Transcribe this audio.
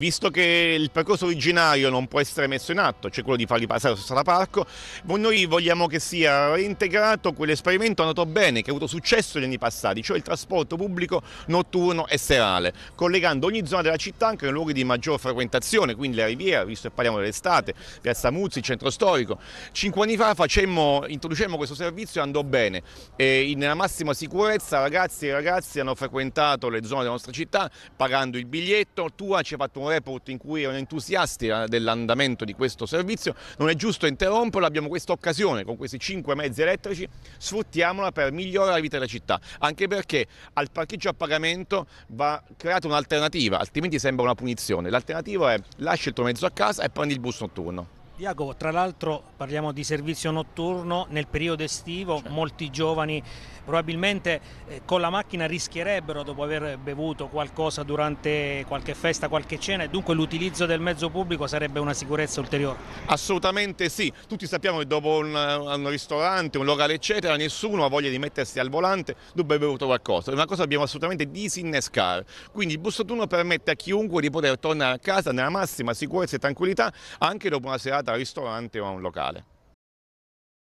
Visto che il percorso originario non può essere messo in atto, cioè quello di farli passare su strada parco, noi vogliamo che sia reintegrato quell'esperimento andato bene, che ha avuto successo negli anni passati, cioè il trasporto pubblico notturno e serale, collegando ogni zona della città anche nei luoghi di maggior frequentazione, quindi la riviera, visto che parliamo dell'estate, Piazza Muzzi, il centro storico. Cinque anni fa facemmo, introducemmo questo servizio e andò bene. E nella massima sicurezza ragazzi e ragazze hanno frequentato le zone della nostra città pagando il biglietto, tu ci hai fatto un report in cui erano entusiasti dell'andamento di questo servizio, non è giusto interromperlo, abbiamo questa occasione con questi cinque mezzi elettrici, sfruttiamola per migliorare la vita della città, anche perché al parcheggio a pagamento va creata un'alternativa, altrimenti sembra una punizione, l'alternativa è lasci il tuo mezzo a casa e prendi il bus notturno. Jacopo, tra l'altro parliamo di servizio notturno, nel periodo estivo certo. molti giovani probabilmente eh, con la macchina rischierebbero dopo aver bevuto qualcosa durante qualche festa, qualche cena e dunque l'utilizzo del mezzo pubblico sarebbe una sicurezza ulteriore? Assolutamente sì, tutti sappiamo che dopo un, un ristorante, un locale eccetera nessuno ha voglia di mettersi al volante dopo aver bevuto qualcosa, è una cosa che dobbiamo assolutamente disinnescare, quindi il busto notturno permette a chiunque di poter tornare a casa nella massima sicurezza e tranquillità anche dopo una serata ristorante o a un locale.